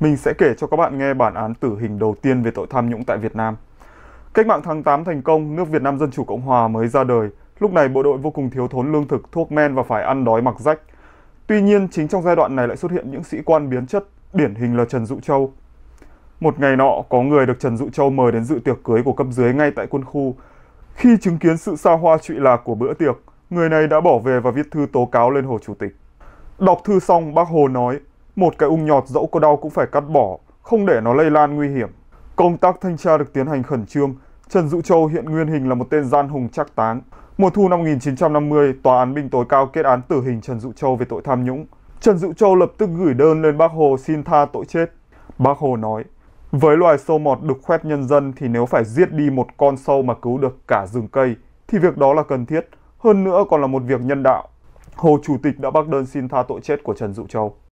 Mình sẽ kể cho các bạn nghe bản án tử hình đầu tiên về tội tham nhũng tại Việt Nam. Cách mạng tháng 8 thành công, nước Việt Nam Dân Chủ Cộng Hòa mới ra đời. Lúc này bộ đội vô cùng thiếu thốn lương thực, thuốc men và phải ăn đói mặc rách. Tuy nhiên, chính trong giai đoạn này lại xuất hiện những sĩ quan biến chất, điển hình là Trần Dụ Châu. Một ngày nọ, có người được Trần Dụ Châu mời đến dự tiệc cưới của cấp dưới ngay tại quân khu. Khi chứng kiến sự xa hoa trụy lạc của bữa tiệc, người này đã bỏ về và viết thư tố cáo lên Hồ Chủ tịch. Đọc thư xong, bác Hồ nói, một cái ung nhọt dẫu có đau cũng phải cắt bỏ, không để nó lây lan nguy hiểm. Công tác thanh tra được tiến hành khẩn trương, Trần Dụ Châu hiện nguyên hình là một tên gian hùng chắc táng. Mùa thu năm 1950, Tòa án binh tối cao kết án tử hình Trần Dụ Châu về tội tham nhũng. Trần Dụ Châu lập tức gửi đơn lên Bác Hồ xin tha tội chết. Bác Hồ nói, với loài sâu mọt được khoét nhân dân thì nếu phải giết đi một con sâu mà cứu được cả rừng cây, thì việc đó là cần thiết, hơn nữa còn là một việc nhân đạo. Hồ Chủ tịch đã bác đơn xin tha tội chết của Trần Dụ Châu.